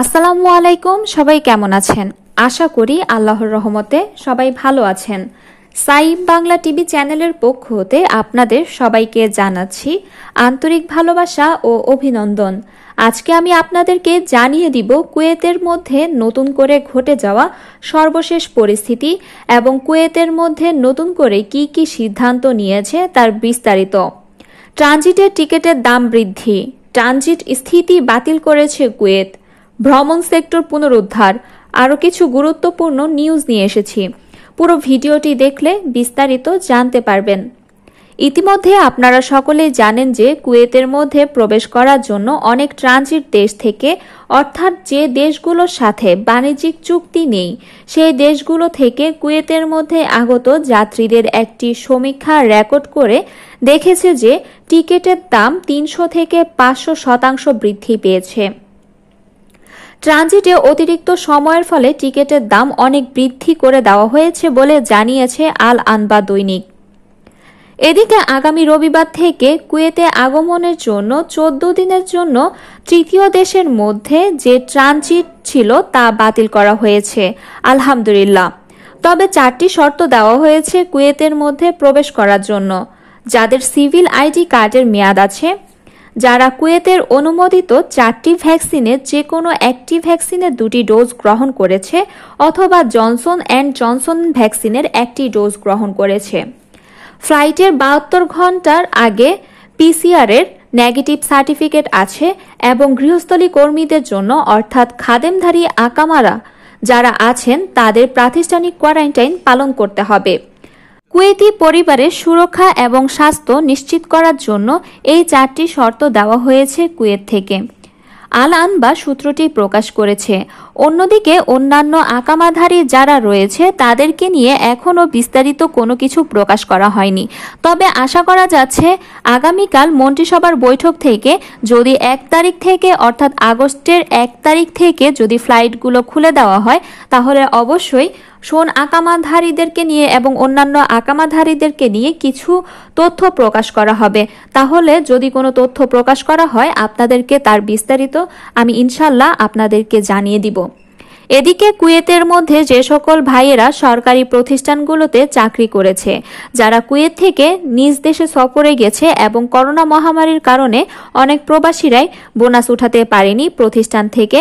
আসসালামু আলাইকুম সবাই কেমন আছেন আশা করি আল্লাহর রহমতে সবাই ভালো আছেন সাইম বাংলা টিভি চ্যানেলের পক্ষ হতে আপনাদের সবাইকে জানাচ্ছি আন্তরিক ভালোবাসা ও অভিনন্দন আজকে আমি আপনাদেরকে জানিয়ে দিব কুয়েতের মধ্যে নতুন করে ঘটে যাওয়া সর্বশেষ পরিস্থিতি এবং কুয়েতের মধ্যে নতুন করে কি কি সিদ্ধান্ত নিয়েছে তার বিস্তারিত ট্রানজিটের টিকেটের দাম বৃদ্ধি ট্রানজিট স্থিতি বাতিল করেছে কুয়েত ভ্রমণ সেক্টর পুনরুদ্ধার আরও কিছু গুরুত্বপূর্ণ নিউজ নিয়ে এসেছি পুরো ভিডিওটি দেখলে বিস্তারিত জানতে পারবেন ইতিমধ্যে আপনারা সকলেই জানেন যে কুয়েতের মধ্যে প্রবেশ করার জন্য অনেক ট্রানজিট দেশ থেকে অর্থাৎ যে দেশগুলোর সাথে বাণিজ্যিক চুক্তি নেই সেই দেশগুলো থেকে কুয়েতের মধ্যে আগত যাত্রীদের একটি সমীক্ষা রেকর্ড করে দেখেছে যে টিকেটের দাম তিনশো থেকে পাঁচশো শতাংশ বৃদ্ধি পেয়েছে ট্রানজিটে অতিরিক্ত সময়ের ফলে টিকিটের দাম অনেক বৃদ্ধি করে দেওয়া হয়েছে বলে জানিয়েছে আল আনবা দৈনিক এদিকে আগামী রবিবার থেকে কুয়েতে আগমনের জন্য চোদ্দ দিনের জন্য তৃতীয় দেশের মধ্যে যে ট্রানজিট ছিল তা বাতিল করা হয়েছে আলহামদুলিল্লাহ তবে চারটি শর্ত দেওয়া হয়েছে কুয়েতের মধ্যে প্রবেশ করার জন্য যাদের সিভিল আইডি কার্ডের মেয়াদ আছে যারা কুয়েতের অনুমোদিত চারটি ভ্যাকসিনের যে কোনো একটি ভ্যাকসিনের দুটি ডোজ গ্রহণ করেছে অথবা জনসন অ্যান্ড জনসন ভ্যাকসিনের একটি ডোজ গ্রহণ করেছে ফ্লাইটের বাহাত্তর ঘন্টার আগে পিসিআরের নেগেটিভ সার্টিফিকেট আছে এবং গৃহস্থলী কর্মীদের জন্য অর্থাৎ খাদেমধারী আকামারা যারা আছেন তাদের প্রাতিষ্ঠানিক কোয়ারেন্টাইন পালন করতে হবে কুয়েতি পরিবারের সুরক্ষা এবং স্বাস্থ্য নিশ্চিত করার জন্য এই চারটি শর্ত দেওয়া হয়েছে কুয়েত থেকে আলান বা সূত্রটি প্রকাশ করেছে অন্যদিকে অন্যান্য আকামাধারী যারা রয়েছে তাদেরকে নিয়ে এখনও বিস্তারিত কোনো কিছু প্রকাশ করা হয়নি তবে আশা করা যাচ্ছে আগামীকাল মন্ত্রিসভার বৈঠক থেকে যদি এক তারিখ থেকে অর্থাৎ আগস্টের এক তারিখ থেকে যদি ফ্লাইটগুলো খুলে দেওয়া হয় তাহলে অবশ্যই সোন আকামাধারীদেরকে নিয়ে এবং অন্যান্য আকামাধারীদেরকে নিয়ে কিছু তথ্য প্রকাশ করা হবে তাহলে যদি কোনো তথ্য প্রকাশ করা হয় আপনাদেরকে তার বিস্তারিত আমি ইনশাল্লাহ আপনাদেরকে জানিয়ে দিব এদিকে কুয়েতের মধ্যে যে সকল ভাইয়েরা সরকারি প্রতিষ্ঠানগুলোতে চাকরি করেছে যারা কুয়েত থেকে নিজ দেশে সফরে গেছে এবং করোনা মহামারীর কারণে অনেক প্রবাসীরাই বোনাস উঠাতে পারেনি প্রতিষ্ঠান থেকে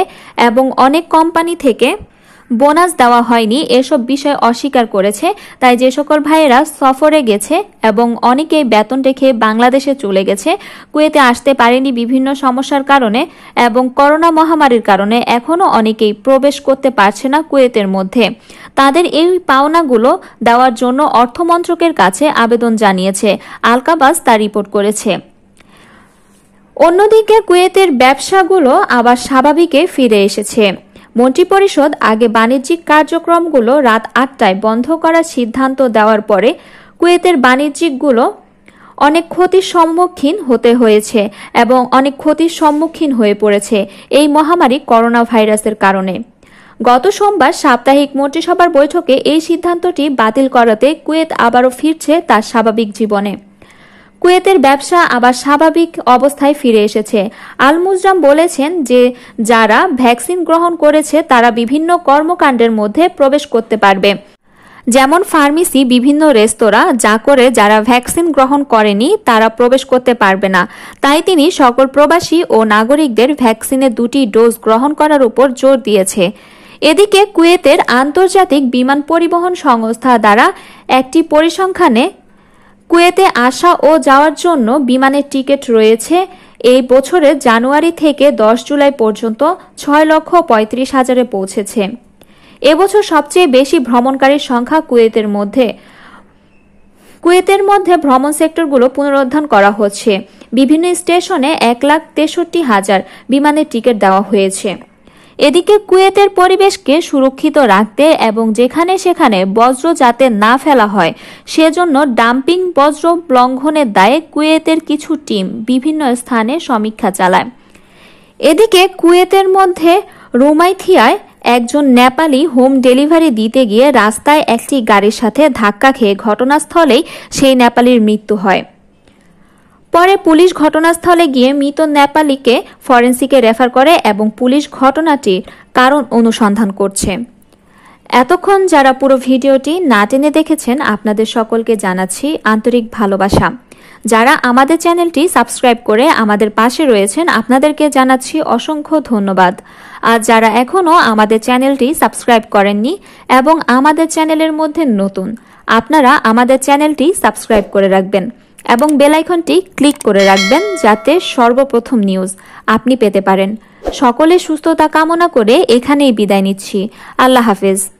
এবং অনেক কোম্পানি থেকে বোনাস দেওয়া হয়নি এসব বিষয় অস্বীকার করেছে তাই যে সকল ভাইয়েরা সফরে গেছে এবং অনেকেই বেতন রেখে বাংলাদেশে চলে গেছে কুয়েতে আসতে পারেনি বিভিন্ন সমস্যার কারণে এবং করোনা মহামারীর কারণে এখনও অনেকেই প্রবেশ করতে পারছে না কুয়েতের মধ্যে তাদের এই পাওনাগুলো দেওয়ার জন্য অর্থমন্ত্রকের কাছে আবেদন জানিয়েছে আলকাবাস তা রিপোর্ট করেছে অন্যদিকে কুয়েতের ব্যবসাগুলো আবার স্বাভাবিকে ফিরে এসেছে মন্ত্রিপরিষদ আগে বাণিজ্যিক কার্যক্রমগুলো রাত আটটায় বন্ধ করার সিদ্ধান্ত দেওয়ার পরে কুয়েতের বাণিজ্যিকগুলো অনেক ক্ষতির সম্মুখীন হতে হয়েছে এবং অনেক ক্ষতির সম্মুখীন হয়ে পড়েছে এই মহামারী করোনা ভাইরাসের কারণে গত সোমবার সাপ্তাহিক মন্ত্রিসভার বৈঠকে এই সিদ্ধান্তটি বাতিল করাতে কুয়েত আবারও ফিরছে তার স্বাভাবিক জীবনে কুয়েতের ব্যবসা আবার স্বাভাবিক অবস্থায় ফিরে এসেছে আল মুজরাম বলেছেন যে যারা ভ্যাকসিন গ্রহণ করেছে তারা বিভিন্ন কর্মকাণ্ডের মধ্যে প্রবেশ করতে পারবে যেমন ফার্মেসি বিভিন্ন রেস্তোরাঁ যা করে যারা ভ্যাকসিন গ্রহণ করেনি তারা প্রবেশ করতে পারবে না তাই তিনি সকল প্রবাসী ও নাগরিকদের ভ্যাকসিনের দুটি ডোজ গ্রহণ করার উপর জোর দিয়েছে এদিকে কুয়েতের আন্তর্জাতিক বিমান পরিবহন সংস্থা দ্বারা একটি পরিসংখ্যানে কুয়েতে আসা ও যাওয়ার জন্য বিমানের টিকিট রয়েছে এই বছরের জানুয়ারি থেকে দশ জুলাই পর্যন্ত ছয় লক্ষ পঁয়ত্রিশ হাজারে পৌঁছেছে এবছর সবচেয়ে বেশি ভ্রমণকারীর সংখ্যা কুয়েতের মধ্যে কুয়েতের মধ্যে ভ্রমণ সেক্টরগুলো পুনরুদ্ধার করা হচ্ছে বিভিন্ন স্টেশনে এক লাখ তেষট্টি হাজার বিমানের টিকিট দেওয়া হয়েছে এদিকে কুয়েতের পরিবেশকে সুরক্ষিত রাখতে এবং যেখানে সেখানে বজ্র যাতে না ফেলা হয় সেজন্য ডাম্পিং বজ্র লঙ্ঘনের দায়ে কুয়েতের কিছু টিম বিভিন্ন স্থানে সমীক্ষা চালায় এদিকে কুয়েতের মধ্যে রোমাইথিয়ায় একজন নেপালি হোম ডেলিভারি দিতে গিয়ে রাস্তায় একটি গাড়ির সাথে ধাক্কা খেয়ে ঘটনাস্থলেই সেই নেপালির মৃত্যু হয় পরে পুলিশ ঘটনাস্থলে গিয়ে মৃত নেপালিকে ফরেন্সিকে রেফার করে এবং পুলিশ ঘটনাটির কারণ অনুসন্ধান করছে এতক্ষণ যারা পুরো ভিডিওটি না টেনে দেখেছেন আপনাদের সকলকে জানাচ্ছি আন্তরিক ভালোবাসা যারা আমাদের চ্যানেলটি সাবস্ক্রাইব করে আমাদের পাশে রয়েছেন আপনাদেরকে জানাচ্ছি অসংখ্য ধন্যবাদ আর যারা এখনও আমাদের চ্যানেলটি সাবস্ক্রাইব করেননি এবং আমাদের চ্যানেলের মধ্যে নতুন আপনারা আমাদের চ্যানেলটি সাবস্ক্রাইব করে রাখবেন এবং বেলাইকনটি ক্লিক করে রাখবেন যাতে সর্বপ্রথম নিউজ আপনি পেতে পারেন সকলে সুস্থতা কামনা করে এখানেই বিদায় নিচ্ছি আল্লাহ হাফেজ